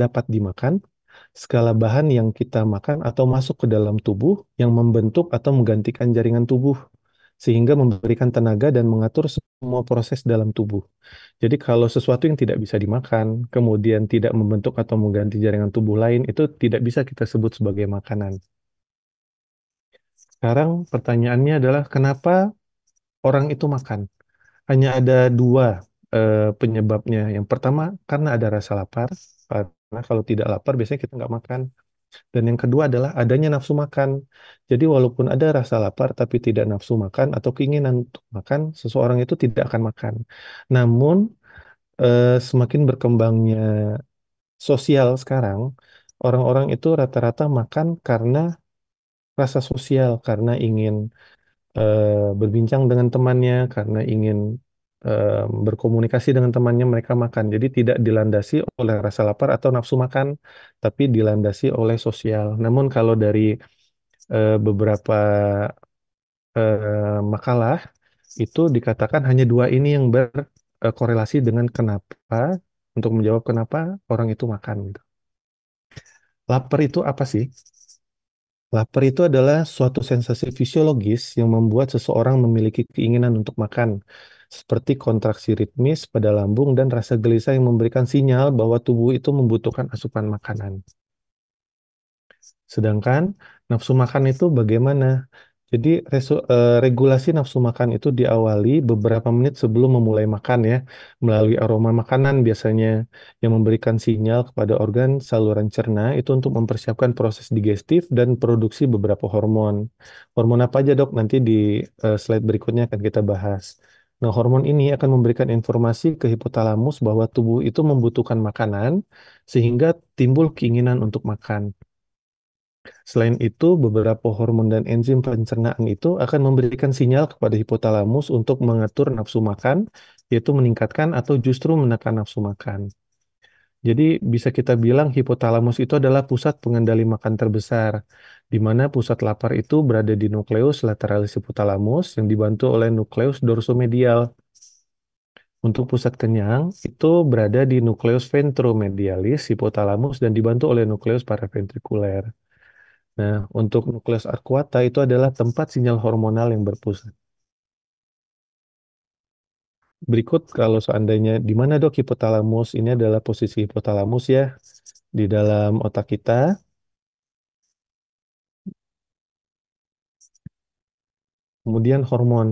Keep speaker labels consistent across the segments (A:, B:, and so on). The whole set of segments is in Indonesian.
A: dapat dimakan, segala bahan yang kita makan atau masuk ke dalam tubuh yang membentuk atau menggantikan jaringan tubuh sehingga memberikan tenaga dan mengatur semua proses dalam tubuh. Jadi kalau sesuatu yang tidak bisa dimakan, kemudian tidak membentuk atau mengganti jaringan tubuh lain, itu tidak bisa kita sebut sebagai makanan. Sekarang pertanyaannya adalah kenapa orang itu makan? Hanya ada dua eh, penyebabnya. Yang pertama karena ada rasa lapar, karena kalau tidak lapar biasanya kita nggak makan. Dan yang kedua adalah adanya nafsu makan. Jadi walaupun ada rasa lapar tapi tidak nafsu makan atau keinginan untuk makan, seseorang itu tidak akan makan. Namun eh, semakin berkembangnya sosial sekarang, orang-orang itu rata-rata makan karena rasa sosial, karena ingin eh, berbincang dengan temannya, karena ingin Eh, berkomunikasi dengan temannya mereka makan. Jadi tidak dilandasi oleh rasa lapar atau nafsu makan, tapi dilandasi oleh sosial. Namun kalau dari uh, beberapa uh, makalah itu dikatakan hanya dua ini yang berkorelasi dengan kenapa untuk menjawab kenapa orang itu makan gitu. Lapar itu apa sih? Lapar itu adalah suatu sensasi fisiologis yang membuat seseorang memiliki keinginan untuk makan, seperti kontraksi ritmis pada lambung dan rasa gelisah yang memberikan sinyal bahwa tubuh itu membutuhkan asupan makanan. Sedangkan nafsu makan itu bagaimana? Jadi resu, e, regulasi nafsu makan itu diawali beberapa menit sebelum memulai makan ya, melalui aroma makanan biasanya yang memberikan sinyal kepada organ saluran cerna itu untuk mempersiapkan proses digestif dan produksi beberapa hormon. Hormon apa aja dok? Nanti di e, slide berikutnya akan kita bahas. Nah, hormon ini akan memberikan informasi ke hipotalamus bahwa tubuh itu membutuhkan makanan, sehingga timbul keinginan untuk makan. Selain itu, beberapa hormon dan enzim pencernaan itu akan memberikan sinyal kepada hipotalamus untuk mengatur nafsu makan, yaitu meningkatkan atau justru menekan nafsu makan. Jadi bisa kita bilang hipotalamus itu adalah pusat pengendali makan terbesar, di mana pusat lapar itu berada di nukleus lateralis hipotalamus yang dibantu oleh nukleus dorsomedial. Untuk pusat kenyang itu berada di nukleus ventromedialis hipotalamus dan dibantu oleh nukleus paraventrikuler. Nah, untuk nukleus arcuata itu adalah tempat sinyal hormonal yang berpusat berikut kalau seandainya di mana dok hipotalamus ini adalah posisi hipotalamus ya di dalam otak kita. Kemudian hormon.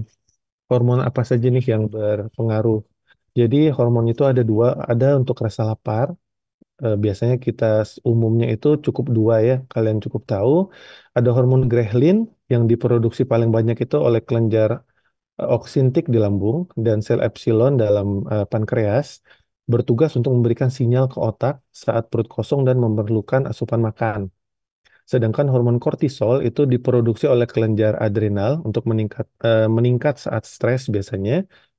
A: Hormon apa saja nih yang berpengaruh? Jadi hormon itu ada dua, ada untuk rasa lapar. E, biasanya kita umumnya itu cukup dua ya, kalian cukup tahu. Ada hormon ghrelin yang diproduksi paling banyak itu oleh kelenjar oksintik di lambung dan sel epsilon dalam uh, pankreas bertugas untuk memberikan sinyal ke otak saat perut kosong dan memerlukan asupan makan. Sedangkan hormon kortisol itu diproduksi oleh kelenjar adrenal untuk meningkat uh, meningkat saat stres biasanya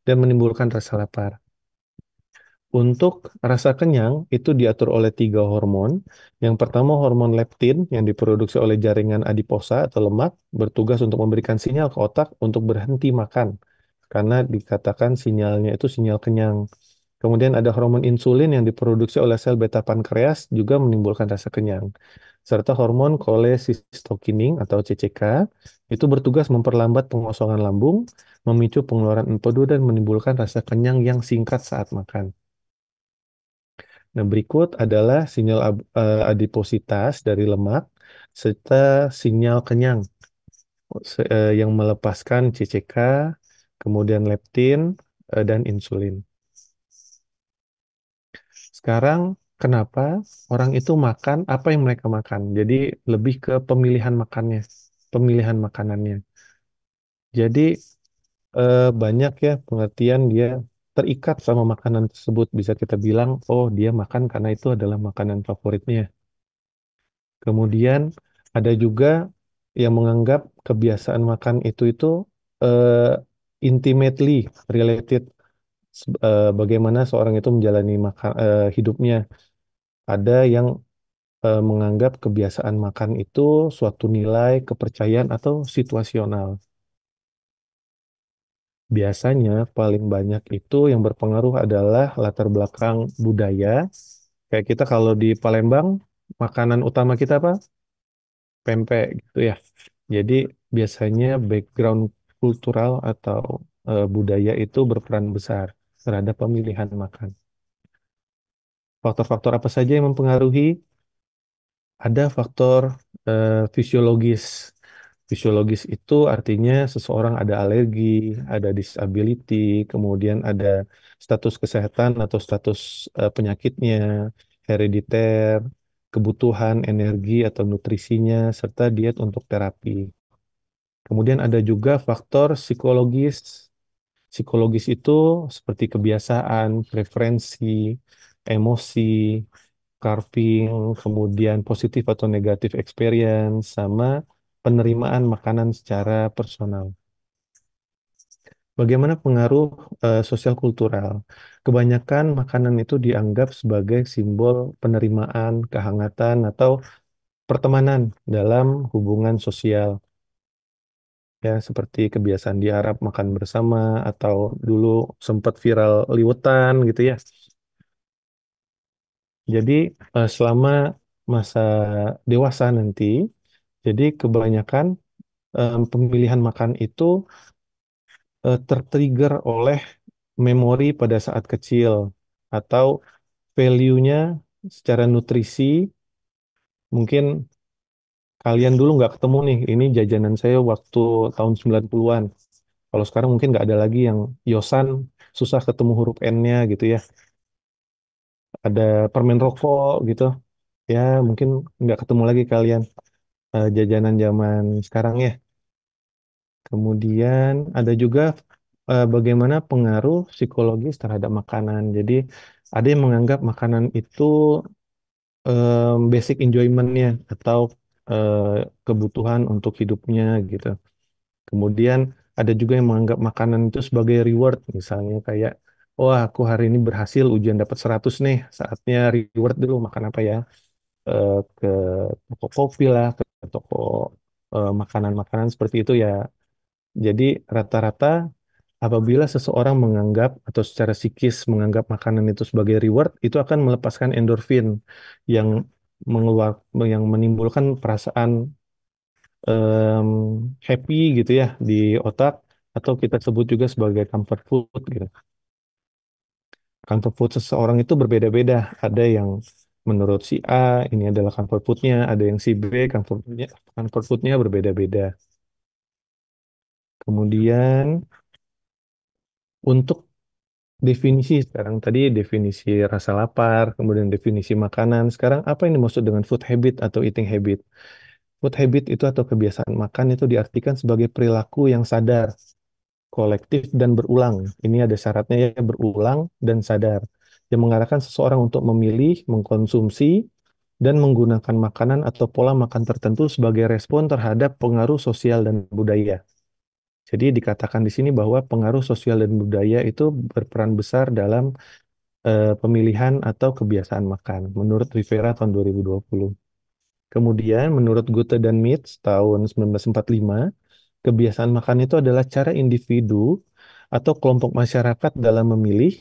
A: dan menimbulkan rasa lapar. Untuk rasa kenyang itu diatur oleh tiga hormon. Yang pertama hormon leptin yang diproduksi oleh jaringan adiposa atau lemak bertugas untuk memberikan sinyal ke otak untuk berhenti makan karena dikatakan sinyalnya itu sinyal kenyang. Kemudian ada hormon insulin yang diproduksi oleh sel beta pankreas juga menimbulkan rasa kenyang. Serta hormon kolesistokining atau CCK itu bertugas memperlambat pengosongan lambung, memicu pengeluaran empedu dan menimbulkan rasa kenyang yang singkat saat makan. Nah, berikut adalah sinyal eh, adipositas dari lemak serta sinyal kenyang eh, yang melepaskan CCK, kemudian leptin, eh, dan insulin. Sekarang, kenapa orang itu makan apa yang mereka makan? Jadi, lebih ke pemilihan makannya, pemilihan makanannya. Jadi, banyak ya pengertian dia terikat sama makanan tersebut. Bisa kita bilang, oh dia makan karena itu adalah makanan favoritnya. Kemudian ada juga yang menganggap kebiasaan makan itu itu uh, intimately related uh, bagaimana seorang itu menjalani makan uh, eh, hidupnya. Ada yang uh, menganggap kebiasaan makan itu suatu nilai, kepercayaan atau situasional. Biasanya paling banyak itu yang berpengaruh adalah latar belakang budaya. Kayak kita kalau di Palembang, makanan utama kita apa? Pempek gitu ya. Jadi biasanya background kultural atau e, budaya itu berperan besar terhadap pemilihan makan. Faktor-faktor apa saja yang mempengaruhi? Ada faktor e, fisiologis. Fisiologis itu artinya seseorang ada alergi, ada disability, kemudian ada status kesehatan atau status uh, penyakitnya, herediter, kebutuhan energi atau nutrisinya, serta diet untuk terapi. Kemudian ada juga faktor psikologis. Psikologis itu seperti kebiasaan, preferensi, emosi, carving, kemudian positif atau negatif experience, sama penerimaan makanan secara personal. Bagaimana pengaruh eh, sosial kultural? Kebanyakan makanan itu dianggap sebagai simbol penerimaan, kehangatan, atau pertemanan dalam hubungan sosial. Ya, seperti kebiasaan di Arab makan bersama atau dulu sempat viral liwetan gitu ya. Jadi, eh, selama masa dewasa nanti jadi kebanyakan um, pemilihan makan itu uh, tertrigger oleh memori pada saat kecil atau value-nya secara nutrisi mungkin kalian dulu nggak ketemu nih ini jajanan saya waktu tahun 90-an kalau sekarang mungkin nggak ada lagi yang yosan susah ketemu huruf N-nya gitu ya ada permen rokok gitu ya mungkin nggak ketemu lagi kalian uh, jajanan zaman sekarang ya. Kemudian ada juga uh, bagaimana pengaruh psikologis terhadap makanan. Jadi ada yang menganggap makanan itu um, basic enjoymentnya atau uh, kebutuhan untuk hidupnya gitu. Kemudian ada juga yang menganggap makanan itu sebagai reward, misalnya kayak, wah aku hari ini berhasil ujian dapat 100 nih, saatnya reward dulu makan apa ya? Eh, ke toko kopi lah, ke toko makanan eh, makanan-makanan seperti itu ya. Jadi rata-rata apabila seseorang menganggap atau secara psikis menganggap makanan itu sebagai reward, itu akan melepaskan endorfin yang mengeluar yang menimbulkan perasaan um, happy gitu ya di otak atau kita sebut juga sebagai comfort food gitu. Comfort food seseorang itu berbeda-beda. Ada yang menurut si A ini adalah comfort foodnya, ada yang si B comfort foodnya, comfort foodnya berbeda-beda. Kemudian untuk definisi sekarang tadi definisi rasa lapar, kemudian definisi makanan. Sekarang apa yang dimaksud dengan food habit atau eating habit? Food habit itu atau kebiasaan makan itu diartikan sebagai perilaku yang sadar, kolektif dan berulang. Ini ada syaratnya ya berulang dan sadar yang mengarahkan seseorang untuk memilih, mengkonsumsi, dan menggunakan makanan atau pola makan tertentu sebagai respon terhadap pengaruh sosial dan budaya. Jadi dikatakan di sini bahwa pengaruh sosial dan budaya itu berperan besar dalam e, pemilihan atau kebiasaan makan, menurut Rivera tahun 2020. Kemudian, menurut Goethe dan Mitz tahun 1945, kebiasaan makan itu adalah cara individu atau kelompok masyarakat dalam memilih,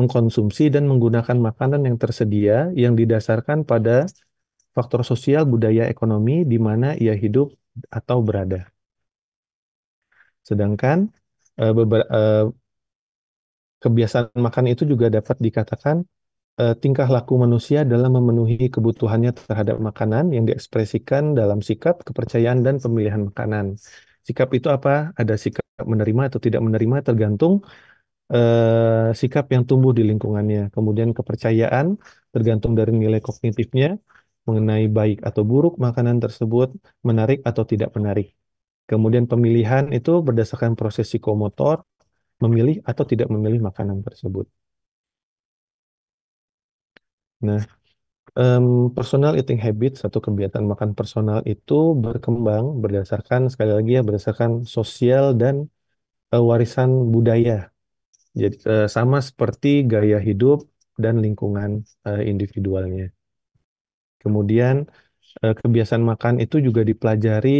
A: mengkonsumsi dan menggunakan makanan yang tersedia yang didasarkan pada faktor sosial, budaya, ekonomi di mana ia hidup atau berada. Sedangkan uh, eh, beber, eh, kebiasaan makan itu juga dapat dikatakan uh, tingkah laku manusia dalam memenuhi kebutuhannya terhadap makanan yang diekspresikan dalam sikap, kepercayaan, dan pemilihan makanan. Sikap itu apa? Ada sikap menerima atau tidak menerima tergantung Eh, sikap yang tumbuh di lingkungannya. Kemudian kepercayaan tergantung dari nilai kognitifnya mengenai baik atau buruk makanan tersebut, menarik atau tidak menarik. Kemudian pemilihan itu berdasarkan proses psikomotor, memilih atau tidak memilih makanan tersebut. Nah, um, personal eating habits atau kebiasaan makan personal itu berkembang berdasarkan, sekali lagi ya, berdasarkan sosial dan uh, warisan budaya jadi uh, sama seperti gaya hidup dan lingkungan uh, individualnya. Kemudian uh, kebiasaan makan itu juga dipelajari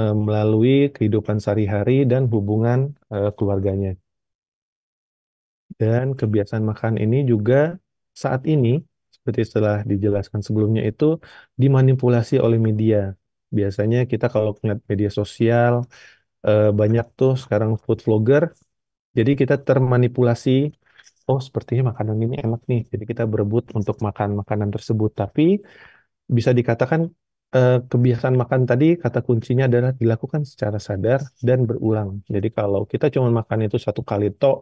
A: uh, melalui kehidupan sehari-hari dan hubungan uh, keluarganya. Dan kebiasaan makan ini juga saat ini seperti setelah dijelaskan sebelumnya itu dimanipulasi oleh media. Biasanya kita kalau melihat media sosial banyak tuh sekarang food vlogger jadi kita termanipulasi, oh sepertinya makanan ini enak nih. Jadi kita berebut untuk makan makanan tersebut. Tapi bisa dikatakan eh, kebiasaan makan tadi kata kuncinya adalah dilakukan secara sadar dan berulang. Jadi kalau kita cuma makan itu satu kali tok,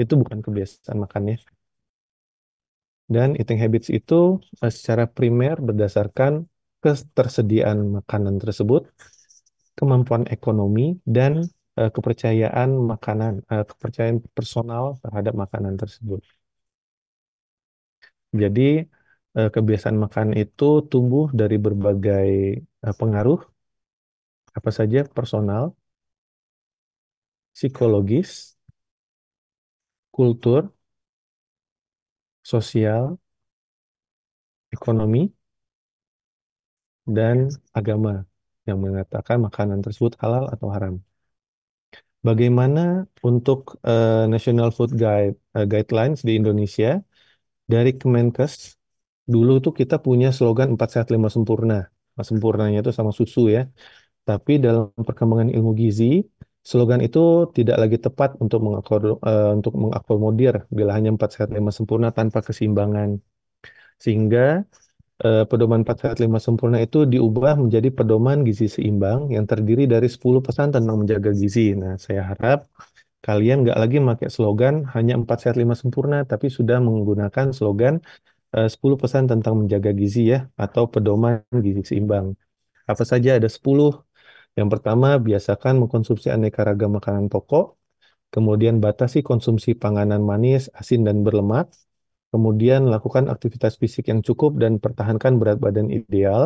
A: itu bukan kebiasaan makannya. Dan eating habits itu eh, secara primer berdasarkan ketersediaan makanan tersebut, kemampuan ekonomi, dan uh, kepercayaan makanan, uh, kepercayaan personal terhadap makanan tersebut. Jadi uh, kebiasaan makan itu tumbuh dari berbagai uh, pengaruh, apa saja personal, psikologis, kultur, sosial, ekonomi, dan agama yang mengatakan makanan tersebut halal atau haram bagaimana untuk uh, National Food Guide, uh, Guidelines di Indonesia dari Kemenkes dulu tuh kita punya slogan empat sehat lima sempurna. Nah, sempurnanya itu sama susu ya. Tapi dalam perkembangan ilmu gizi, slogan itu tidak lagi tepat untuk mengakor, uh, untuk mengakomodir bila hanya empat sehat lima sempurna tanpa keseimbangan. Sehingga eh, pedoman 4 sehat 5 sempurna itu diubah menjadi pedoman gizi seimbang yang terdiri dari 10 pesan tentang menjaga gizi. Nah, saya harap kalian nggak lagi pakai slogan hanya 4 sehat 5 sempurna, tapi sudah menggunakan slogan eh, 10 pesan tentang menjaga gizi ya, atau pedoman gizi seimbang. Apa saja ada 10. Yang pertama, biasakan mengkonsumsi aneka ragam makanan pokok. Kemudian batasi konsumsi panganan manis, asin, dan berlemak. Kemudian lakukan aktivitas fisik yang cukup dan pertahankan berat badan ideal.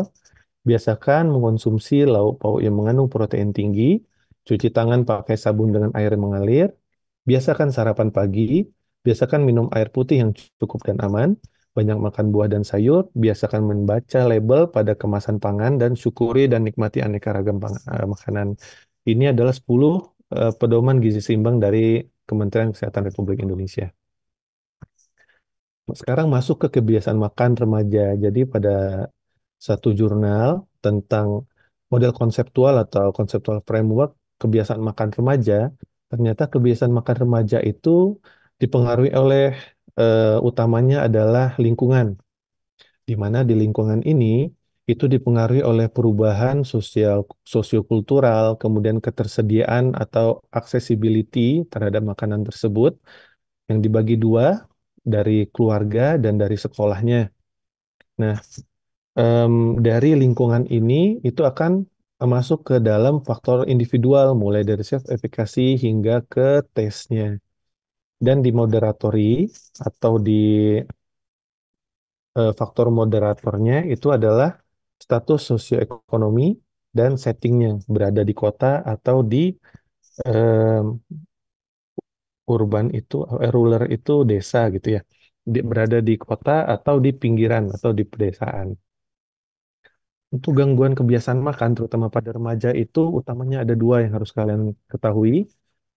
A: Biasakan mengonsumsi lauk pauk yang mengandung protein tinggi, cuci tangan pakai sabun dengan air yang mengalir, biasakan sarapan pagi, biasakan minum air putih yang cukup dan aman, banyak makan buah dan sayur, biasakan membaca label pada kemasan pangan dan syukuri dan nikmati aneka ragam eh, makanan. Ini adalah 10 eh, pedoman gizi seimbang dari Kementerian Kesehatan Republik Indonesia sekarang masuk ke kebiasaan makan remaja. Jadi pada satu jurnal tentang model konseptual atau konseptual framework kebiasaan makan remaja, ternyata kebiasaan makan remaja itu dipengaruhi oleh uh, utamanya adalah lingkungan. Di mana di lingkungan ini itu dipengaruhi oleh perubahan sosial sosiokultural, kemudian ketersediaan atau accessibility terhadap makanan tersebut yang dibagi dua dari keluarga dan dari sekolahnya. Nah, um, dari lingkungan ini itu akan masuk ke dalam faktor individual, mulai dari self efficacy hingga ke tesnya. Dan di moderatori atau di uh, faktor moderatornya itu adalah status sosioekonomi dan settingnya berada di kota atau di um, urban itu eh, ruler itu desa gitu ya di, berada di kota atau di pinggiran atau di pedesaan untuk gangguan kebiasaan makan terutama pada remaja itu utamanya ada dua yang harus kalian ketahui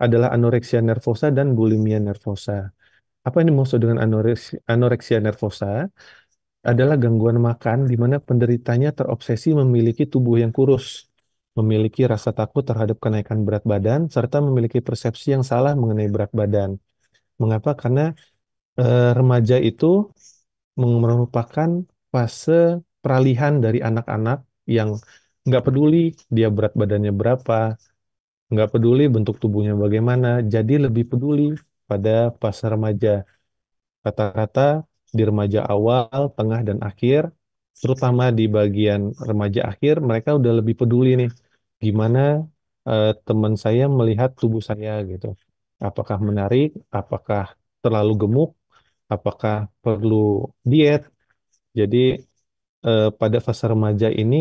A: adalah anoreksia nervosa dan bulimia nervosa apa ini maksud dengan anoreksia, anoreksia nervosa adalah gangguan makan di mana penderitanya terobsesi memiliki tubuh yang kurus memiliki rasa takut terhadap kenaikan berat badan, serta memiliki persepsi yang salah mengenai berat badan. Mengapa? Karena e, remaja itu merupakan fase peralihan dari anak-anak yang nggak peduli dia berat badannya berapa, nggak peduli bentuk tubuhnya bagaimana, jadi lebih peduli pada fase remaja. Rata-rata di remaja awal, tengah, dan akhir, terutama di bagian remaja akhir, mereka udah lebih peduli nih gimana uh, teman saya melihat tubuh saya gitu. Apakah menarik, apakah terlalu gemuk, apakah perlu diet. Jadi uh, pada fase remaja ini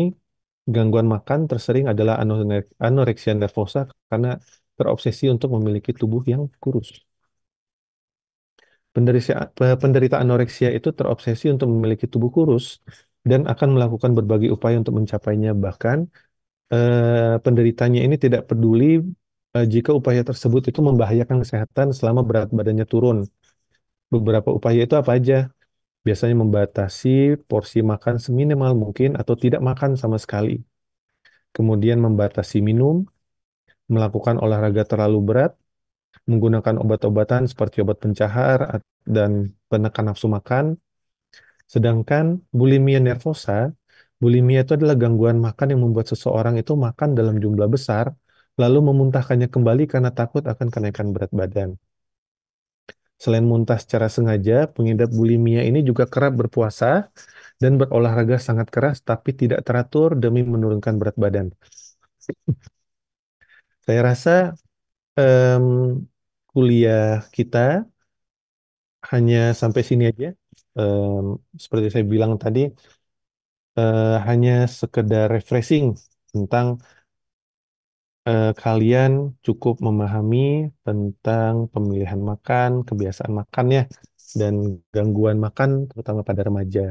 A: gangguan makan tersering adalah anoreksia nervosa karena terobsesi untuk memiliki tubuh yang kurus. Penderita anoreksia itu terobsesi untuk memiliki tubuh kurus dan akan melakukan berbagai upaya untuk mencapainya, bahkan Eh, penderitanya ini tidak peduli uh, jika upaya tersebut itu membahayakan kesehatan selama berat badannya turun. Beberapa upaya itu apa aja? Biasanya membatasi porsi makan seminimal mungkin atau tidak makan sama sekali. Kemudian membatasi minum, melakukan olahraga terlalu berat, menggunakan obat-obatan seperti obat pencahar dan penekan nafsu makan. Sedangkan bulimia nervosa Bulimia itu adalah gangguan makan yang membuat seseorang itu makan dalam jumlah besar, lalu memuntahkannya kembali karena takut akan kenaikan berat badan. Selain muntah secara sengaja, pengidap bulimia ini juga kerap berpuasa dan berolahraga sangat keras tapi tidak teratur demi menurunkan berat badan. Saya rasa um, kuliah kita hanya sampai sini aja. Um, seperti saya bilang tadi, uh, hanya sekedar refreshing tentang uh, kalian cukup memahami tentang pemilihan makan, kebiasaan makannya, dan gangguan makan terutama pada remaja.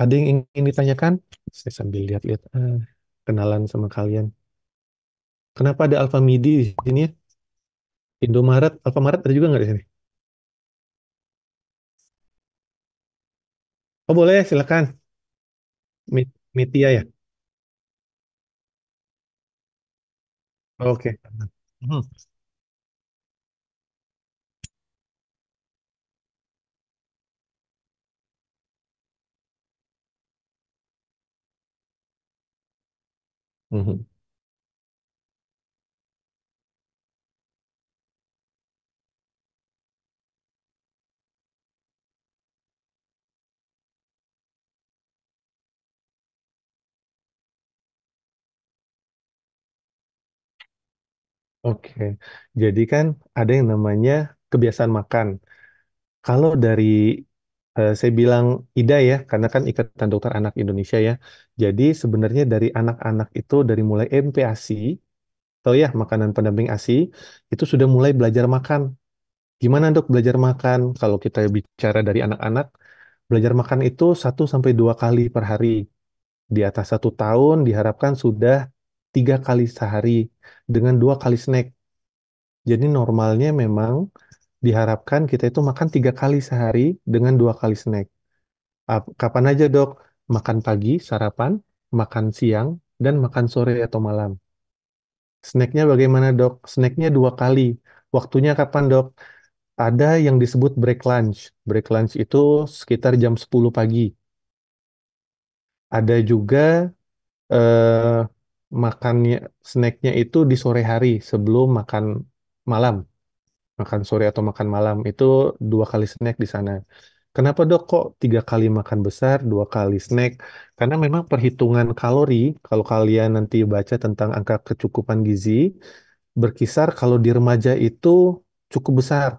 A: Ada yang ingin ditanyakan? Saya sambil lihat-lihat uh, kenalan sama kalian. Kenapa ada Alfamidi di sini ya? Indomaret, Alfamaret ada juga nggak di sini? Oh boleh, silakan. Mitia ya. Oke. Mm-hmm. Oke, jadi kan ada yang namanya kebiasaan makan. Kalau dari eh, saya bilang IDA ya, karena kan Ikatan Dokter Anak Indonesia ya. Jadi sebenarnya dari anak-anak itu dari mulai MPASI atau ya makanan pendamping ASI itu sudah mulai belajar makan. Gimana dok belajar makan? Kalau kita bicara dari anak-anak, belajar makan itu 1 sampai dua kali per hari. Di atas satu tahun diharapkan sudah tiga kali sehari dengan dua kali snack. Jadi normalnya memang diharapkan kita itu makan tiga kali sehari dengan dua kali snack. Kapan aja dok? Makan pagi, sarapan, makan siang, dan makan sore atau malam. Snacknya bagaimana dok? Snacknya dua kali. Waktunya kapan dok? Ada yang disebut break lunch. Break lunch itu sekitar jam 10 pagi. Ada juga eh, makannya snacknya itu di sore hari sebelum makan malam makan sore atau makan malam itu dua kali snack di sana kenapa dok kok tiga kali makan besar dua kali snack karena memang perhitungan kalori kalau kalian nanti baca tentang angka kecukupan gizi berkisar kalau di remaja itu cukup besar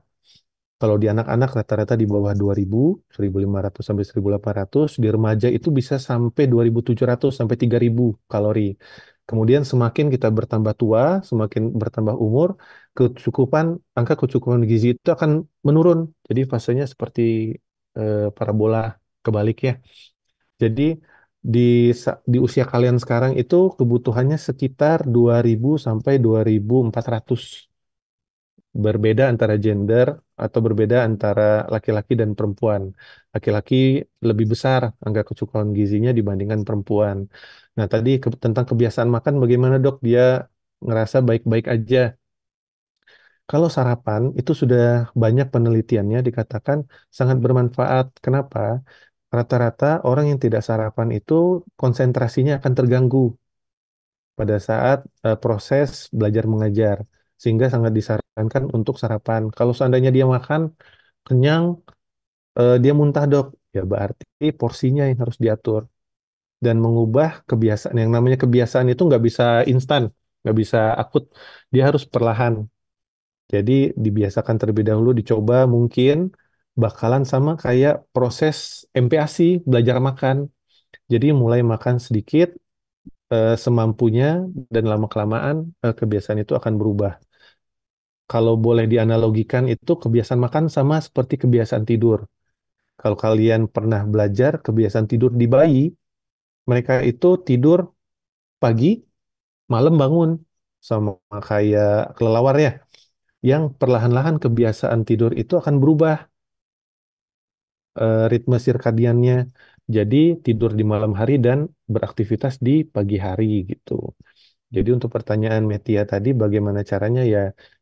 A: kalau di anak-anak rata-rata di bawah 2000, 1500 sampai 1800, di remaja itu bisa sampai 2700 sampai 3000 kalori. Kemudian semakin kita bertambah tua, semakin bertambah umur, kecukupan angka kecukupan gizi itu akan menurun. Jadi fasenya seperti eh, parabola kebalik ya. Jadi di di usia kalian sekarang itu kebutuhannya sekitar 2000 sampai 2400. Berbeda antara gender atau berbeda antara laki-laki dan perempuan. Laki-laki lebih besar angka kecukupan gizinya dibandingkan perempuan. Nah, tadi ke tentang kebiasaan makan bagaimana dok dia ngerasa baik-baik aja. Kalau sarapan itu sudah banyak penelitiannya dikatakan sangat bermanfaat. Kenapa? Rata-rata orang yang tidak sarapan itu konsentrasinya akan terganggu pada saat uh, proses belajar mengajar sehingga sangat disarankan dan kan untuk sarapan. Kalau seandainya dia makan kenyang, eh, dia muntah dok, ya berarti porsinya yang harus diatur dan mengubah kebiasaan. Yang namanya kebiasaan itu nggak bisa instan, nggak bisa akut. Dia harus perlahan. Jadi dibiasakan terlebih dahulu, dicoba mungkin bakalan sama kayak proses MPASI belajar makan. Jadi mulai makan sedikit, eh, semampunya dan lama kelamaan eh, kebiasaan itu akan berubah kalau boleh dianalogikan itu kebiasaan makan sama seperti kebiasaan tidur. Kalau kalian pernah belajar kebiasaan tidur di bayi, mereka itu tidur pagi, malam bangun sama kayak kelelawar ya. Yang perlahan-lahan kebiasaan tidur itu akan berubah eh, ritme sirkadiannya. Jadi tidur di malam hari dan beraktivitas di pagi hari gitu. Jadi untuk pertanyaan Metia tadi, bagaimana caranya ya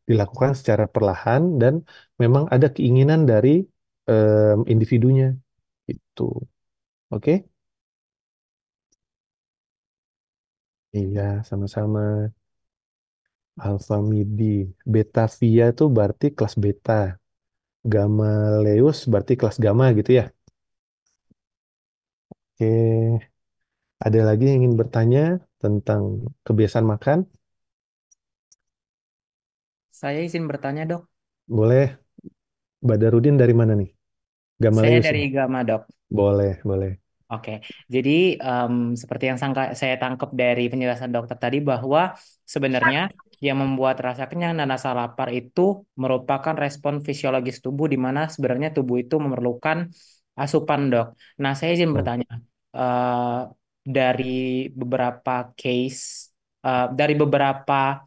A: dilakukan secara perlahan dan memang ada keinginan dari um, individunya. Itu, oke? Okay? Iya, sama-sama. Alpha Midi, Beta Via itu berarti kelas beta, Gamma Leus berarti kelas gamma gitu ya? Oke. Okay. Ada lagi yang ingin bertanya tentang kebiasaan makan?
B: Saya izin bertanya, Dok.
A: Boleh. Badarudin dari mana nih? Saya dari Gama, Dok. Boleh, boleh.
B: Oke, jadi um, seperti yang sangka, saya tangkap dari penjelasan dokter tadi bahwa sebenarnya yang membuat rasa kenyang dan rasa lapar itu merupakan respon fisiologis tubuh di mana sebenarnya tubuh itu memerlukan asupan, dok. Nah, saya izin bertanya, Uh, dari beberapa case uh, dari beberapa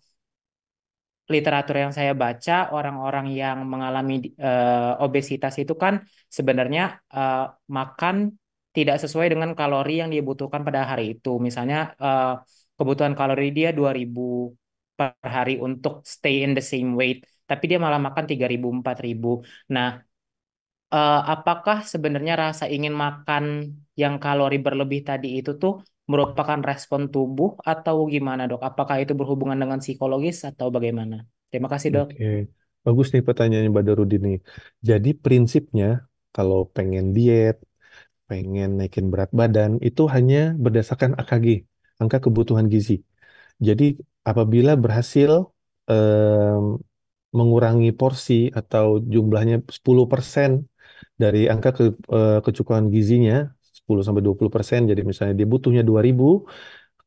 B: literatur yang saya baca orang-orang yang mengalami uh, obesitas itu kan sebenarnya uh, makan tidak sesuai dengan kalori yang dibutuhkan pada hari itu misalnya uh, kebutuhan kalori dia 2000 per hari untuk stay in the same weight tapi dia malah makan 3000 4000 nah uh, apakah sebenarnya rasa ingin makan yang kalori berlebih tadi itu tuh merupakan respon tubuh atau gimana dok? Apakah itu berhubungan dengan psikologis atau bagaimana? Terima kasih dok.
A: Oke. Bagus nih pertanyaannya Mbak Darudin nih. Jadi prinsipnya kalau pengen diet, pengen naikin berat badan, itu hanya berdasarkan AKG, angka kebutuhan gizi. Jadi apabila berhasil eh, mengurangi porsi atau jumlahnya 10% dari angka ke, uh, kecukupan gizinya 10 sampai 20%. Jadi misalnya dia butuhnya 2000,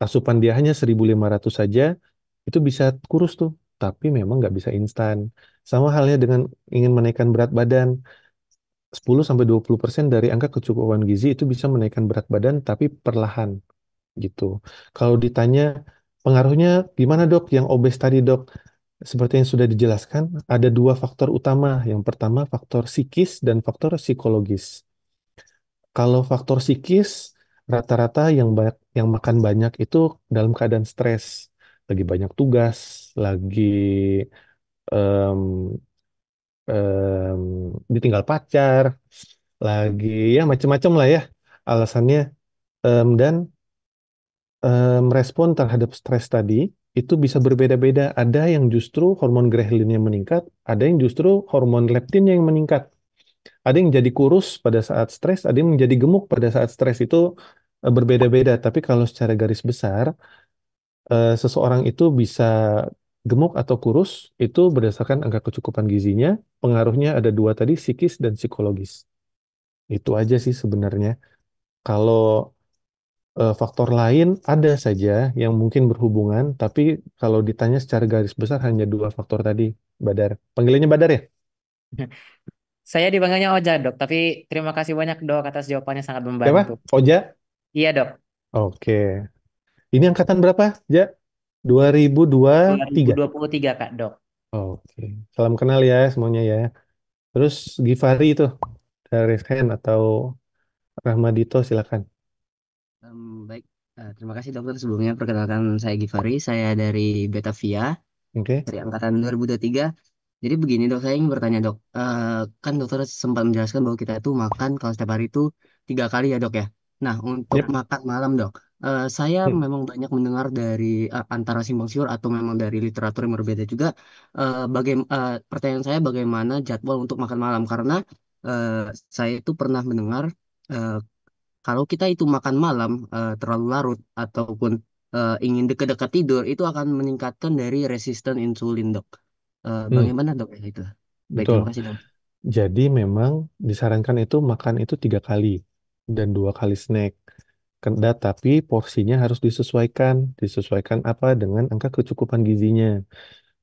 A: asupan dia hanya 1500 saja, itu bisa kurus tuh, tapi memang nggak bisa instan. Sama halnya dengan ingin menaikkan berat badan. 10 sampai 20% dari angka kecukupan gizi itu bisa menaikkan berat badan tapi perlahan gitu. Kalau ditanya pengaruhnya gimana dok yang obes tadi dok? seperti yang sudah dijelaskan, ada dua faktor utama. Yang pertama faktor psikis dan faktor psikologis. Kalau faktor psikis, rata-rata yang banyak, yang makan banyak itu dalam keadaan stres, lagi banyak tugas, lagi um, um, ditinggal pacar, lagi ya macam-macam lah ya alasannya um, dan um, terhadap stres tadi itu bisa berbeda-beda. Ada yang justru hormon grelilinnya meningkat, ada yang justru hormon leptinnya yang meningkat. Ada yang jadi kurus pada saat stres, ada yang menjadi gemuk pada saat stres itu eh, berbeda-beda. Tapi kalau secara garis besar, eh, seseorang itu bisa gemuk atau kurus itu berdasarkan angka kecukupan gizinya. Pengaruhnya ada dua tadi, psikis dan psikologis. Itu aja sih sebenarnya. Kalau uh, faktor lain ada saja yang mungkin berhubungan, tapi kalau ditanya secara garis besar hanya dua faktor tadi, Badar. Panggilannya Badar ya?
B: Saya dipanggilnya Oja, dok. Tapi terima kasih banyak, dok, atas jawabannya sangat membantu. Siapa? Oja? Iya, dok.
A: Oke. Ini angkatan berapa, Ja? 2023? 2023, Kak, dok. Oke. Salam kenal ya semuanya ya. Terus Givari itu, dari Ken atau Rahmadito silakan.
B: Eh, terima kasih dokter sebelumnya perkenalkan saya Givari, saya dari Betavia Oke. dari angkatan 2023. Jadi begini dok, saya ingin bertanya dok, uh, kan dokter sempat menjelaskan bahwa kita itu makan kalau setiap hari itu tiga kali ya dok ya. Nah untuk makan malam dok, uh, saya memang banyak mendengar dari uh, antara simpang siur atau memang dari literatur yang berbeda juga. Uh, bagaim- uh, pertanyaan saya bagaimana jadwal untuk makan malam karena uh, saya itu pernah mendengar kalau kita itu makan malam uh, terlalu larut ataupun uh, ingin dekat-dekat tidur itu akan meningkatkan dari resisten insulin dok. Uh, Hmm, bagaimana dok ya itu? Baik betul. terima kasih dok.
A: Jadi memang disarankan itu makan itu tiga kali dan dua kali snack. Kenda, tapi porsinya harus disesuaikan. Disesuaikan apa dengan angka kecukupan gizinya.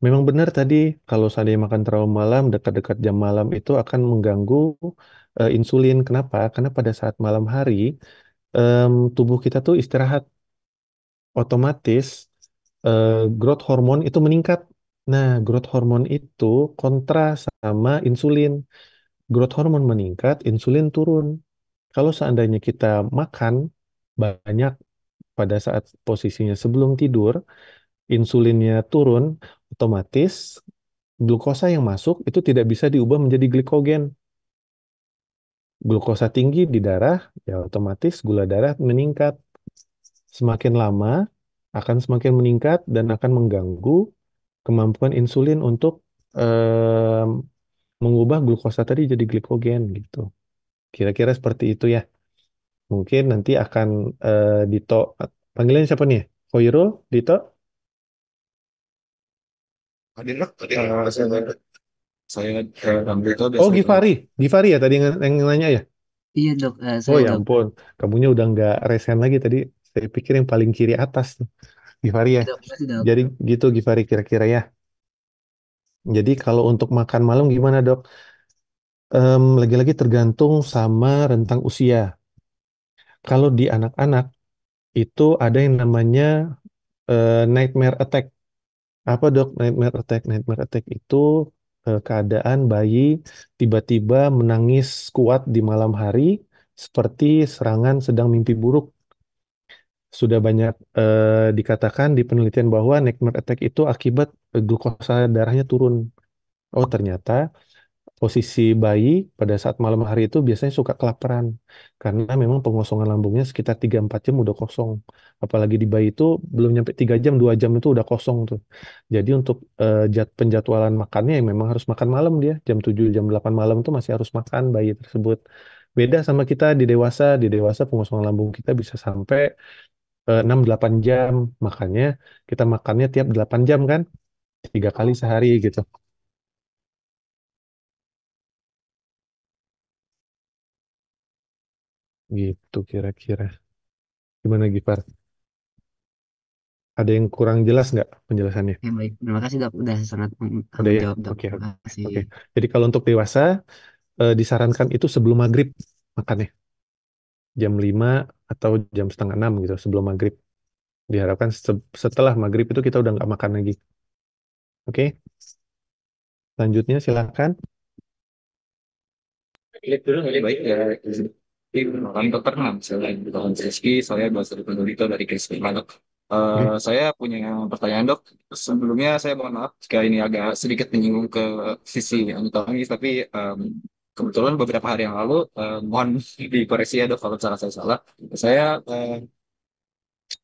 A: Memang benar tadi, kalau saya makan terlalu malam, dekat-dekat jam malam itu akan mengganggu eh, insulin. Kenapa? Karena pada saat malam hari, tubuh kita tuh istirahat otomatis, eh, growth hormone itu meningkat. Nah, growth hormone itu kontra sama insulin. Growth hormone meningkat, insulin turun. Kalau seandainya kita makan banyak pada saat posisinya sebelum tidur, insulinnya turun, otomatis glukosa yang masuk itu tidak bisa diubah menjadi glikogen. Glukosa tinggi di darah, ya otomatis gula darah meningkat. Semakin lama akan semakin meningkat dan akan mengganggu kemampuan insulin untuk eh, mengubah glukosa tadi jadi glikogen gitu. Kira-kira seperti itu ya. Mungkin nanti akan eh, Dito panggilan siapa nih? Khairul, ditok. Tadi dok, tadi saya saya eh, Oh, Givari. Givari ya tadi yang, yang nanya ya? Iya, Dok. Uh, saya, oh, ya ampun. Kamunya udah nggak resen lagi tadi. Saya pikir yang paling kiri atas Givari ya. Iya, Jadi gitu Givari kira-kira ya. Jadi kalau untuk makan malam gimana, Dok? lagi lagi-lagi tergantung sama rentang usia. Kalau di anak-anak itu ada yang namanya uh, nightmare attack. Apa dok nightmare attack? Nightmare attack itu eh, keadaan bayi tiba-tiba menangis kuat di malam hari seperti serangan sedang mimpi buruk. Sudah banyak eh, dikatakan di penelitian bahwa nightmare attack itu akibat eh, glukosa darahnya turun. Oh ternyata posisi bayi pada saat malam hari itu biasanya suka kelaparan karena memang pengosongan lambungnya sekitar 3-4 jam udah kosong. Apalagi di bayi itu belum nyampe 3 jam, 2 jam itu udah kosong tuh. Jadi untuk uh, jad, penjadwalan makannya yang memang harus makan malam dia. Jam 7, jam 8 malam tuh masih harus makan bayi tersebut. Beda sama kita di dewasa, di dewasa pengosongan lambung kita bisa sampai uh, eh, 6-8 jam. Makanya kita makannya tiap 8 jam kan, tiga kali sehari gitu. Gitu kira-kira. Gimana Gifar? Ada yang kurang jelas nggak penjelasannya? Ya, baik. Terima kasih dok, udah sangat Udah ya? menjawab dok. Oke. Terima kasih. Oke. Jadi kalau untuk dewasa eh, disarankan itu sebelum maghrib makannya. Jam 5 atau jam setengah enam gitu sebelum maghrib. Diharapkan se- setelah maghrib itu kita udah nggak makan lagi. Oke. Selanjutnya silakan. dulu, Baik, ya dokter nggak misalnya dokter saya dari nah, Dok eh, hmm. saya punya pertanyaan dok sebelumnya saya mohon maaf jika ini agak sedikit menyinggung ke sisi anatomi, tapi um, kebetulan beberapa hari yang lalu uh, mohon dikoreksi ya dok kalau cara saya salah saya uh,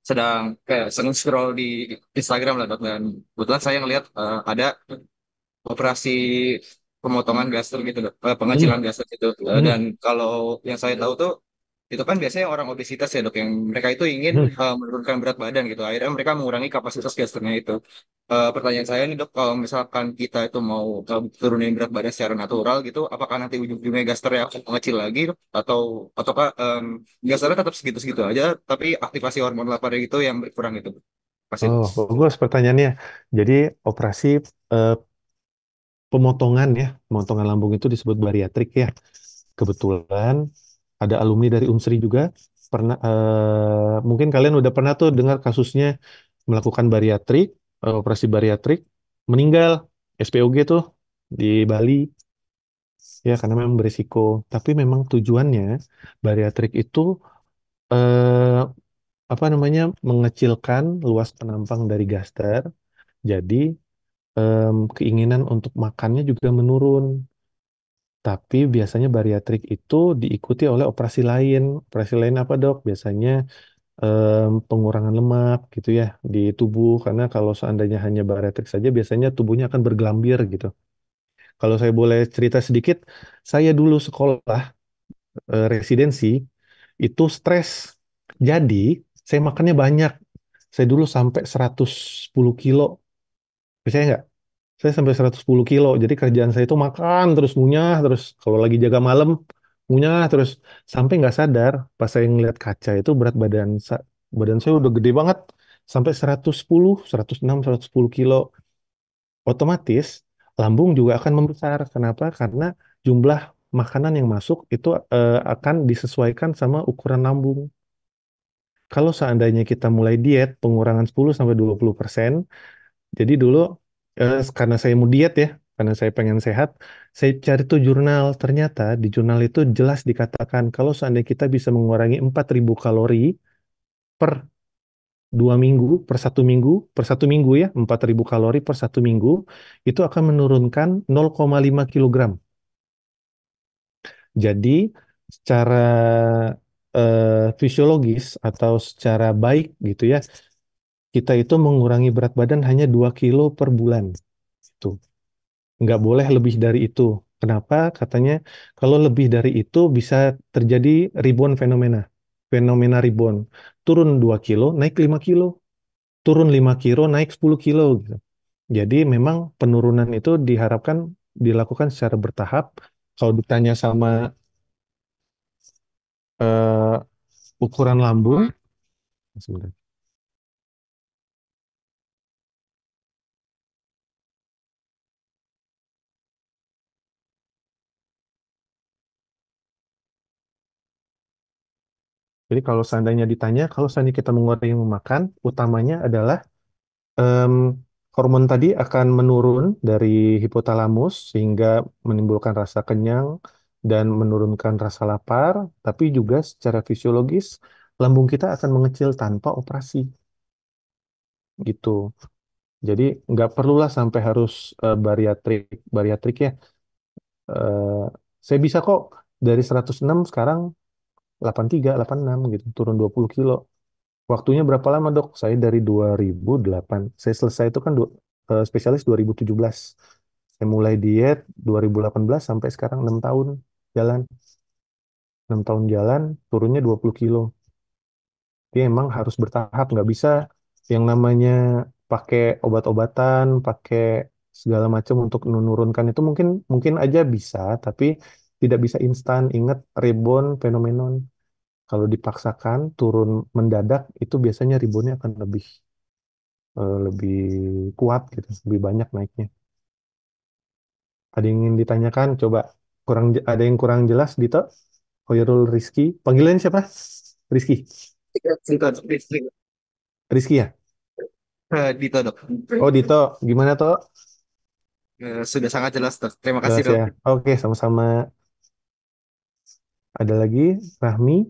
A: sedang kayak sedang scroll di Instagram lah dok dan
B: kebetulan saya ngelihat uh, ada operasi pemotongan hmm. gastur gitu loh, eh, pengecilan hmm.
A: gastur gitu. Eh, hmm. Dan kalau yang saya tahu tuh itu kan biasanya orang obesitas ya dok, yang mereka itu ingin uh, menurunkan berat badan gitu. Akhirnya mereka mengurangi kapasitas gasturnya itu. Uh, pertanyaan saya nih dok, kalau misalkan kita itu mau uh, turunin berat badan secara natural gitu, apakah nanti ujung-ujungnya gasternya akan mengecil lagi atau ataukah um, gasternya tetap segitu-segitu aja, tapi aktivasi hormon laparnya itu yang berkurang gitu? Pasti. Oh, bagus pertanyaannya. Jadi operasi uh, pemotongan ya, pemotongan lambung itu disebut bariatrik ya. Kebetulan ada alumni dari Unsri juga pernah uh, mungkin kalian udah pernah tuh dengar kasusnya melakukan bariatrik, eh, operasi bariatrik, meninggal SPOG tuh di Bali ya karena memang berisiko. Tapi memang tujuannya bariatrik itu eh, apa namanya mengecilkan luas penampang dari gaster. Jadi um, keinginan untuk makannya juga menurun. Tapi biasanya bariatrik itu diikuti oleh operasi lain. Operasi lain apa, Dok? Biasanya, um, pengurangan lemak gitu ya di tubuh, karena kalau seandainya hanya bariatrik saja biasanya tubuhnya akan bergelambir gitu. Kalau saya boleh cerita sedikit, saya dulu sekolah, e, residensi, itu stres. Jadi, saya makannya banyak. Saya dulu sampai 110 kilo bisa nggak? Saya sampai 110 kilo, jadi kerjaan saya itu makan terus ngunyah, terus kalau lagi jaga malam ngunyah terus sampai nggak sadar pas saya ngeliat kaca itu berat badan badan saya udah gede banget sampai 110, 106, 110 kilo. Otomatis lambung juga akan membesar. Kenapa? Karena jumlah makanan yang masuk itu uh, akan disesuaikan sama ukuran lambung kalau seandainya kita mulai diet pengurangan 10 sampai 20 persen, jadi dulu eh, karena saya mau diet ya, karena saya pengen sehat, saya cari tuh jurnal. Ternyata di jurnal itu jelas dikatakan kalau seandainya kita bisa mengurangi 4000 kalori per dua minggu, per satu minggu, per satu minggu ya, 4000 kalori per satu minggu, itu akan menurunkan 0,5 kilogram. Jadi secara eh, fisiologis atau secara baik gitu ya, kita itu mengurangi berat badan hanya 2 kilo per bulan. Itu. Nggak boleh lebih dari itu. Kenapa? Katanya kalau lebih dari itu bisa terjadi ribon fenomena. Fenomena ribon. Turun 2 kilo, naik 5 kilo. Turun 5 kilo, naik 10 kilo. Gitu. Jadi memang penurunan itu diharapkan dilakukan secara bertahap. Kalau ditanya sama uh, ukuran lambung, Jadi kalau seandainya ditanya, kalau seandainya kita mengurangi memakan, utamanya adalah um, hormon tadi akan menurun dari hipotalamus sehingga menimbulkan rasa kenyang dan menurunkan rasa lapar, tapi juga secara fisiologis lambung kita akan mengecil tanpa operasi. Gitu. Jadi nggak perlulah sampai harus uh, bariatrik, bariatrik ya. Uh, saya bisa kok dari 106 sekarang 83, 86 gitu, turun 20 kilo. Waktunya berapa lama dok? Saya dari 2008, saya selesai itu kan du, uh, eh, spesialis 2017. Saya mulai diet 2018 sampai sekarang 6 tahun jalan. 6 tahun jalan, turunnya 20 kilo. Dia emang harus bertahap, nggak bisa yang namanya pakai obat-obatan, pakai segala macam untuk menurunkan itu mungkin mungkin aja bisa, tapi tidak bisa instan. Ingat rebound fenomenon. Kalau dipaksakan turun mendadak itu biasanya reboundnya akan lebih eh, lebih kuat gitu, lebih banyak naiknya. Ada yang ingin ditanyakan? Coba kurang ada yang kurang jelas Dito? Hoirul Rizky. Panggilan siapa? Rizky. Rizky. Rizky ya? Eh, Dito dok. Oh Dito, gimana toh? Eh, sudah sangat jelas dok. Terima kasih Ya. Oke, sama-sama. Ada lagi, Rahmi,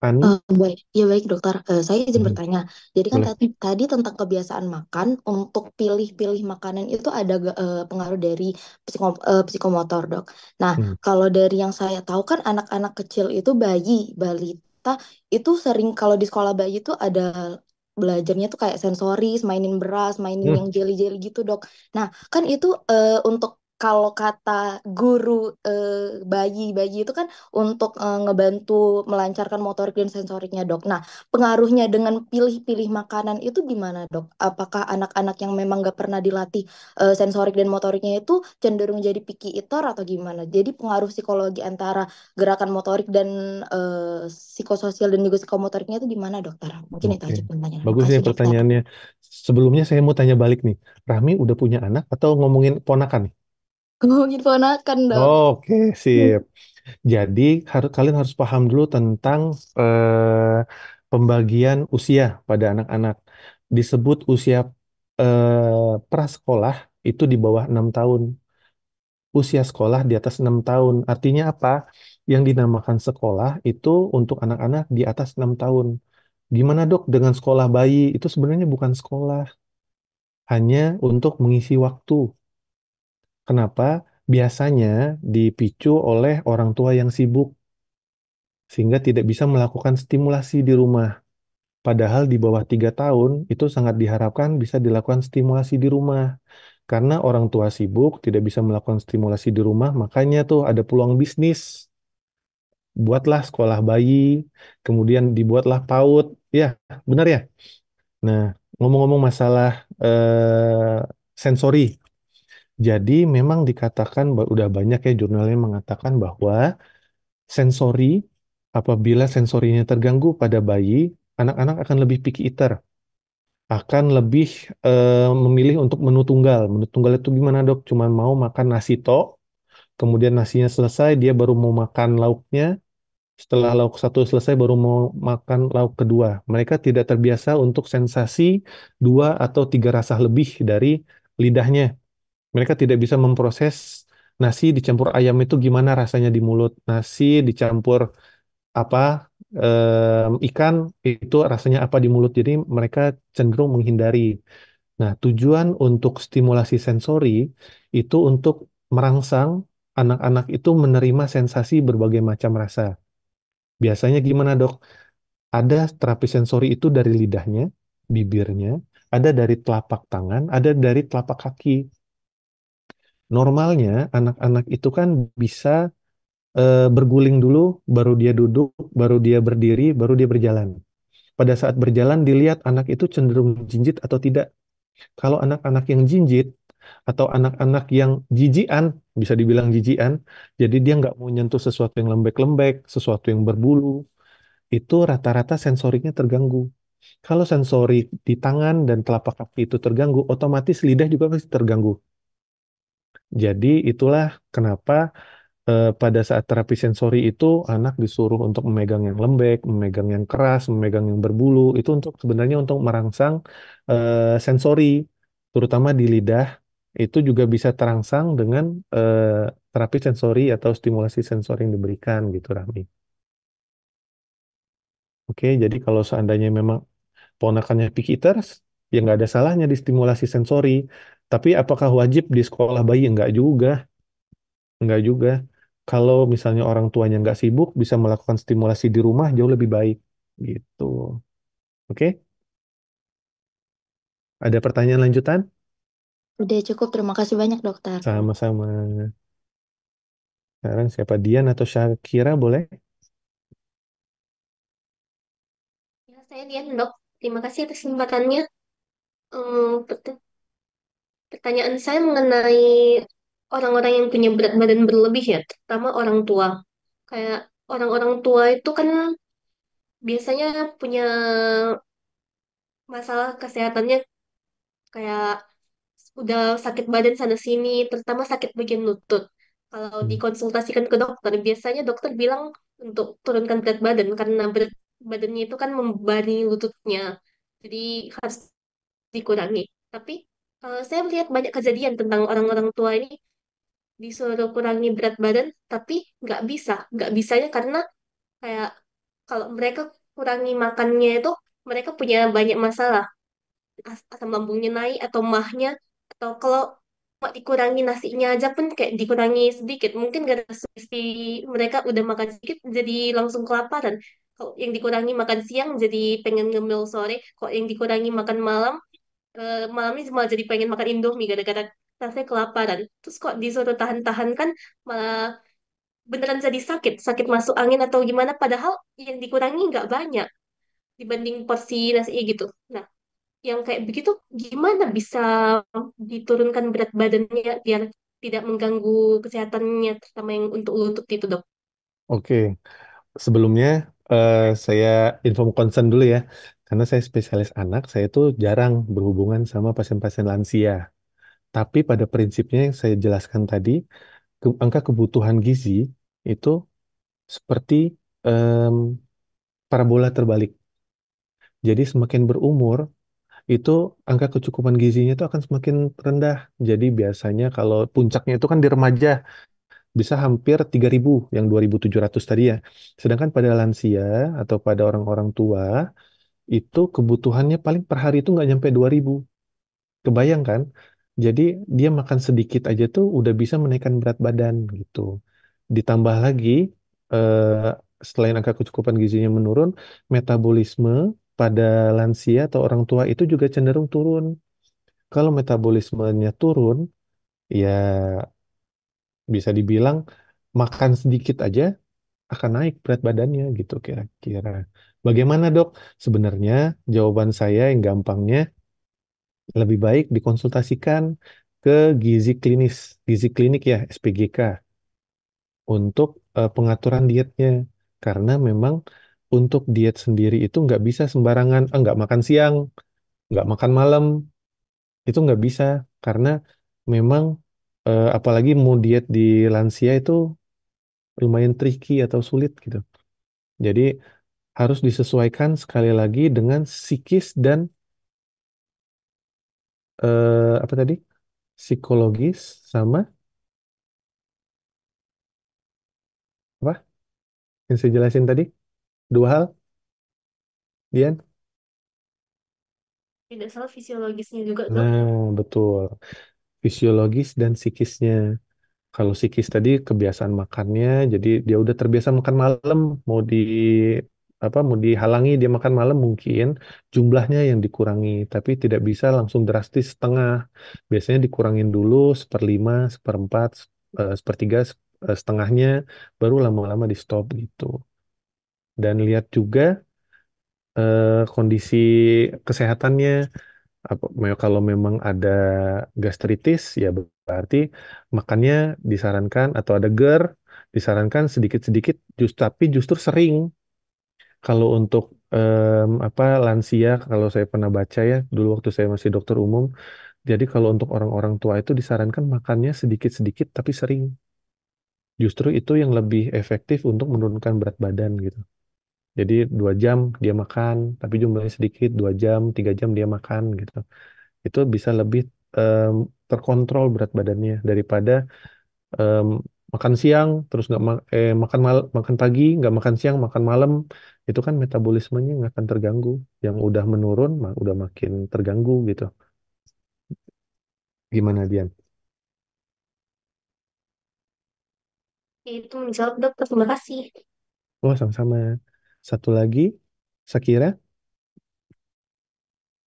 A: Ani? Uh, eh, baik. Ya
C: baik dokter, uh, saya izin Hmm, bertanya. Jadi kan tadi, tadi tentang kebiasaan makan, untuk pilih-pilih makanan itu ada uh, pengaruh dari psiko, uh, psikomotor dok. Nah Hmm. kalau dari yang saya tahu kan anak-anak kecil itu bayi, balita, itu sering kalau di sekolah bayi itu ada belajarnya tuh kayak sensoris, mainin beras, mainin Hmm. yang jelly-jelly gitu dok. Nah kan itu uh, untuk kalau kata guru eh, bayi bayi itu kan untuk eh, ngebantu melancarkan motorik dan sensoriknya dok. Nah pengaruhnya dengan pilih-pilih makanan itu gimana dok? Apakah anak-anak yang memang gak pernah dilatih eh, sensorik dan motoriknya itu cenderung jadi picky eater atau gimana? Jadi pengaruh psikologi antara gerakan motorik dan eh, psikososial dan juga psikomotoriknya itu gimana dokter?
A: Mungkin itu aja pertanyaan. Bagus Makasih, pertanyaannya. Dokter. Sebelumnya saya mau tanya balik nih, Rahmi udah punya anak atau ngomongin ponakan nih?
C: Ngomongin ponakan dong.
A: Oke, sip. Jadi har kalian harus paham dulu tentang eh, pembagian usia pada anak-anak. Disebut usia eh, prasekolah itu di bawah enam tahun. Usia sekolah di atas enam tahun. Artinya apa? Yang dinamakan sekolah itu untuk anak-anak di atas enam tahun. Gimana dok dengan sekolah bayi? Itu sebenarnya bukan sekolah, hanya untuk mengisi waktu. Kenapa? Biasanya dipicu oleh orang tua yang sibuk, sehingga tidak bisa melakukan stimulasi di rumah. Padahal di bawah tiga tahun itu sangat diharapkan bisa dilakukan stimulasi di rumah. Karena orang tua sibuk, tidak bisa melakukan stimulasi di rumah, makanya tuh ada peluang bisnis. Buatlah sekolah bayi, kemudian dibuatlah PAUD. Ya, benar ya? Nah, ngomong-ngomong masalah eh, sensori. Jadi memang dikatakan udah banyak ya jurnalnya mengatakan bahwa sensori apabila sensorinya terganggu pada bayi, anak-anak akan lebih picky eater. Akan lebih eh, memilih untuk menu tunggal. Menu tunggal itu gimana dok? Cuman mau makan nasi tok, kemudian nasinya selesai, dia baru mau makan lauknya. Setelah lauk satu selesai, baru mau makan lauk kedua. Mereka tidak terbiasa untuk sensasi dua atau tiga rasa lebih dari lidahnya mereka tidak bisa memproses nasi dicampur ayam itu gimana rasanya di mulut. Nasi dicampur apa um, ikan itu rasanya apa di mulut. Jadi mereka cenderung menghindari. Nah, tujuan untuk stimulasi sensori itu untuk merangsang anak-anak itu menerima sensasi berbagai macam rasa. Biasanya gimana, Dok? Ada terapi sensori itu dari lidahnya, bibirnya, ada dari telapak tangan, ada dari telapak kaki normalnya anak-anak itu kan bisa e, berguling dulu, baru dia duduk, baru dia berdiri, baru dia berjalan. Pada saat berjalan dilihat anak itu cenderung jinjit atau tidak. Kalau anak-anak yang jinjit atau anak-anak yang jijian, bisa dibilang jijian, jadi dia nggak mau nyentuh sesuatu yang lembek-lembek, sesuatu yang berbulu, itu rata-rata sensoriknya terganggu. Kalau sensori di tangan dan telapak kaki itu terganggu, otomatis lidah juga pasti terganggu jadi itulah kenapa eh, pada saat terapi sensori itu anak disuruh untuk memegang yang lembek, memegang yang keras, memegang yang berbulu. Itu untuk sebenarnya untuk merangsang eh, sensori, terutama di lidah. Itu juga bisa terangsang dengan eh, terapi sensori atau stimulasi sensori yang diberikan gitu, Rahmi. Oke, jadi kalau seandainya memang ponakannya pick eaters, ya nggak ada salahnya di stimulasi sensori. Tapi apakah wajib di sekolah bayi? Enggak juga. Enggak juga. Kalau misalnya orang tuanya enggak sibuk, bisa melakukan stimulasi di rumah jauh lebih baik. Gitu. Oke? Ada pertanyaan lanjutan?
C: Udah cukup. Terima kasih banyak, dokter.
A: Sama-sama. Sekarang siapa Dian atau Syakira boleh?
C: Ya, saya Dian, dok. Terima kasih atas kesempatannya. Um, Pertanyaan saya mengenai orang-orang yang punya berat badan berlebih ya, terutama orang tua. Kayak orang-orang tua itu kan biasanya punya masalah kesehatannya kayak udah sakit badan sana sini, terutama sakit bagian lutut. Kalau hmm. dikonsultasikan ke dokter, biasanya dokter bilang untuk turunkan berat badan karena berat badannya itu kan membebani lututnya. Jadi harus dikurangi. Tapi Uh, saya melihat banyak kejadian tentang orang-orang tua ini disuruh kurangi berat badan, tapi nggak bisa. Nggak bisanya karena kayak kalau mereka kurangi makannya itu, mereka punya banyak masalah. As- Asam lambungnya naik atau mahnya, atau kalau mau dikurangi nasinya aja pun kayak dikurangi sedikit. Mungkin ada sugesti mereka udah makan sedikit jadi langsung kelaparan. Kalau yang dikurangi makan siang jadi pengen ngemil sore. Kalau yang dikurangi makan malam Eh, malam ini malah jadi pengen makan Indomie gara-gara rasanya kelaparan. Terus kok disuruh tahan-tahan kan malah beneran jadi sakit, sakit masuk angin atau gimana. Padahal yang dikurangi nggak banyak dibanding porsi nasi gitu. Nah, yang kayak begitu gimana bisa diturunkan berat badannya biar tidak mengganggu kesehatannya, terutama yang untuk lutut itu
B: dok.
A: Oke, sebelumnya uh, saya info concern dulu ya. Karena saya spesialis anak, saya itu jarang berhubungan sama pasien-pasien lansia. Tapi pada prinsipnya yang saya jelaskan tadi, ke, angka kebutuhan gizi itu seperti um, parabola terbalik. Jadi semakin berumur, itu angka kecukupan gizinya itu akan semakin rendah. Jadi biasanya kalau puncaknya itu kan di remaja, bisa hampir 3.000 yang 2.700 tadi ya. Sedangkan pada lansia atau pada orang-orang tua itu kebutuhannya paling per hari itu nggak nyampe 2000. Kebayang kan? Jadi dia makan sedikit aja tuh udah bisa menaikkan berat badan gitu. Ditambah lagi eh, selain angka kecukupan gizinya menurun, metabolisme pada lansia atau orang tua itu juga cenderung turun. Kalau metabolismenya turun, ya bisa dibilang makan sedikit aja akan naik berat badannya gitu kira-kira. Bagaimana dok? Sebenarnya jawaban saya yang gampangnya lebih baik dikonsultasikan ke gizi klinis, gizi klinik ya SPGK untuk uh, pengaturan dietnya karena memang untuk diet sendiri itu nggak bisa sembarangan, eh, nggak makan siang, nggak makan malam, itu nggak bisa karena memang eh, apalagi mau diet di lansia itu lumayan tricky atau sulit gitu. Jadi harus disesuaikan sekali lagi dengan psikis dan uh, apa tadi? Psikologis sama apa? Yang saya jelasin tadi dua hal, Dian.
C: Tidak salah fisiologisnya juga tuh. Nah,
A: betul. Fisiologis dan psikisnya. Kalau psikis tadi kebiasaan makannya, jadi dia udah terbiasa makan malam, mau di apa mau dihalangi dia makan malam mungkin jumlahnya yang dikurangi tapi tidak bisa langsung drastis setengah biasanya dikurangin dulu seperlima seperempat eh, sepertiga eh, setengahnya baru lama-lama di stop gitu dan lihat juga eh, kondisi kesehatannya apa kalau memang ada gastritis ya berarti makannya disarankan atau ada GER disarankan sedikit-sedikit just tapi justru sering kalau untuk um, apa lansia, kalau saya pernah baca ya dulu waktu saya masih dokter umum, jadi kalau untuk orang-orang tua itu disarankan makannya sedikit-sedikit tapi sering. Justru itu yang lebih efektif untuk menurunkan berat badan gitu. Jadi dua jam dia makan, tapi jumlahnya sedikit, dua jam, tiga jam dia makan gitu. Itu bisa lebih um, terkontrol berat badannya daripada um, makan siang terus nggak ma- eh, makan mal makan pagi nggak makan siang makan malam itu kan metabolismenya yang akan terganggu. Yang udah menurun, udah makin terganggu gitu. Gimana Dian?
C: Itu menjawab dokter, terima kasih.
A: Wah, oh, sama-sama. Satu lagi, Sakira.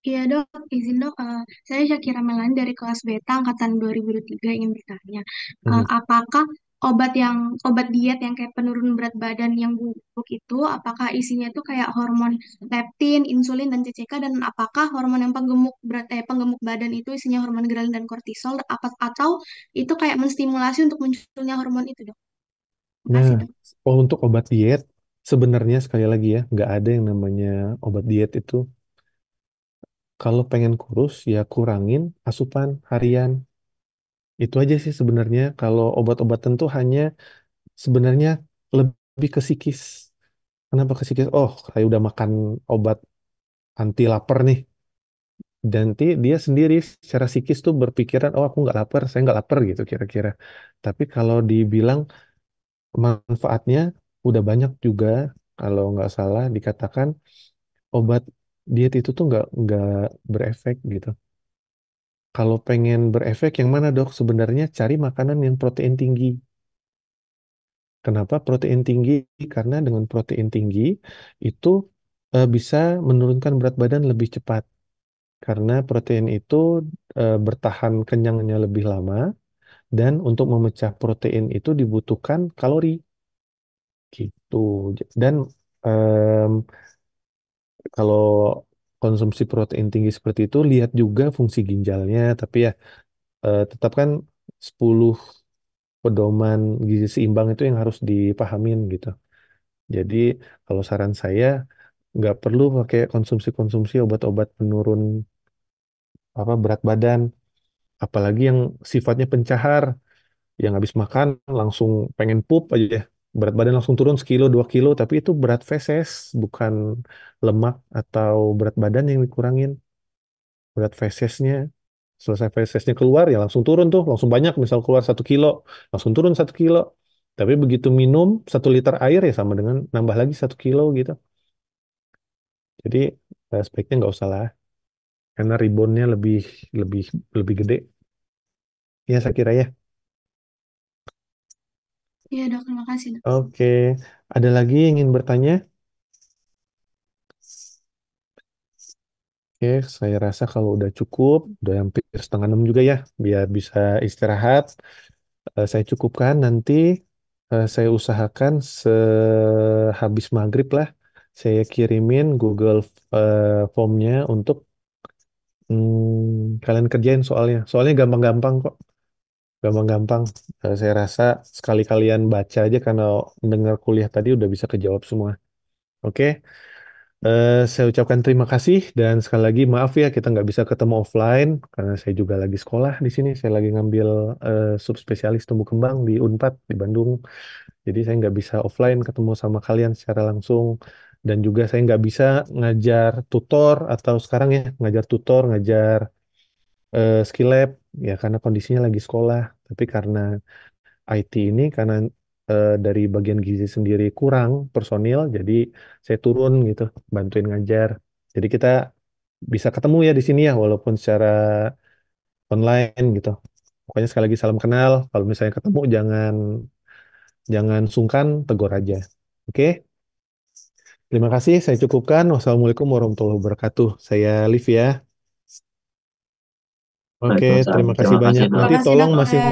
C: Iya dok, izin dok, uh, saya Syakira Melani dari kelas Beta Angkatan 2023 ingin bertanya, uh, Hmm. apakah obat yang obat diet yang kayak penurun berat badan yang buruk itu apakah isinya itu kayak hormon leptin, insulin dan CCK dan apakah hormon yang penggemuk berat eh penggemuk badan itu isinya hormon ghrelin dan kortisol apa atau itu kayak menstimulasi untuk munculnya hormon itu dok?
A: Nah, nah oh untuk obat diet sebenarnya sekali lagi ya nggak ada yang namanya obat diet itu kalau pengen kurus ya kurangin asupan harian itu aja sih sebenarnya kalau obat-obatan tuh hanya sebenarnya lebih ke psikis. Kenapa ke psikis? Oh, saya udah makan obat anti lapar nih. dan Nanti dia sendiri secara psikis tuh berpikiran, oh aku nggak lapar, saya nggak lapar gitu kira-kira. Tapi kalau dibilang manfaatnya udah banyak juga, kalau nggak salah dikatakan obat diet itu tuh nggak nggak berefek gitu. Kalau pengen berefek yang mana dok? Sebenarnya cari makanan yang protein tinggi. Kenapa protein tinggi? Karena dengan protein tinggi itu e, bisa menurunkan berat badan lebih cepat. Karena protein itu e, bertahan kenyangnya lebih lama dan untuk memecah protein itu dibutuhkan kalori. Gitu. Dan e, kalau konsumsi protein tinggi seperti itu, lihat juga fungsi ginjalnya, tapi ya eh, tetap kan 10 pedoman gizi seimbang itu yang harus dipahamin gitu. Jadi kalau saran saya nggak perlu pakai konsumsi-konsumsi obat-obat penurun apa berat badan, apalagi yang sifatnya pencahar, yang habis makan langsung pengen pup aja ya berat badan langsung turun sekilo dua kilo tapi itu berat feses bukan lemak atau berat badan yang dikurangin berat fesesnya selesai fesesnya keluar ya langsung turun tuh langsung banyak misal keluar satu kilo langsung turun satu kilo tapi begitu minum satu liter air ya sama dengan nambah lagi satu kilo gitu jadi eh, aspeknya nggak usah lah karena reboundnya lebih lebih lebih gede ya saya kira ya
C: Iya dok, terima kasih dok.
A: Oke, ada lagi yang ingin bertanya? Oke, saya rasa kalau udah cukup, udah hampir setengah enam juga ya, biar bisa istirahat. Eh, saya cukupkan nanti eh, saya usahakan sehabis maghrib lah, saya kirimin Google form eh, Formnya untuk hmm, kalian kerjain soalnya. Soalnya gampang-gampang kok gampang-gampang. Uh, Saya rasa sekali kalian baca aja karena dengar kuliah tadi udah bisa kejawab semua. Oke, uh, saya ucapkan terima kasih dan sekali lagi maaf ya kita nggak bisa ketemu offline karena saya juga lagi sekolah di sini. Saya lagi ngambil uh, subspesialis tumbuh kembang di Unpad di Bandung. Jadi saya nggak bisa offline ketemu sama kalian secara langsung dan juga saya nggak bisa ngajar tutor atau sekarang ya ngajar tutor, ngajar uh, skill lab ya karena kondisinya lagi sekolah. Tapi karena IT ini karena eh, dari bagian gizi sendiri kurang personil, jadi saya turun gitu bantuin ngajar. Jadi kita bisa ketemu ya di sini ya walaupun secara online gitu. Pokoknya sekali lagi salam kenal. Kalau misalnya ketemu jangan jangan sungkan, tegur aja. Oke? Okay? Terima kasih, saya cukupkan. Wassalamualaikum warahmatullahi wabarakatuh. Saya Liv ya. Oke, terima kasih banyak. Nanti tolong masih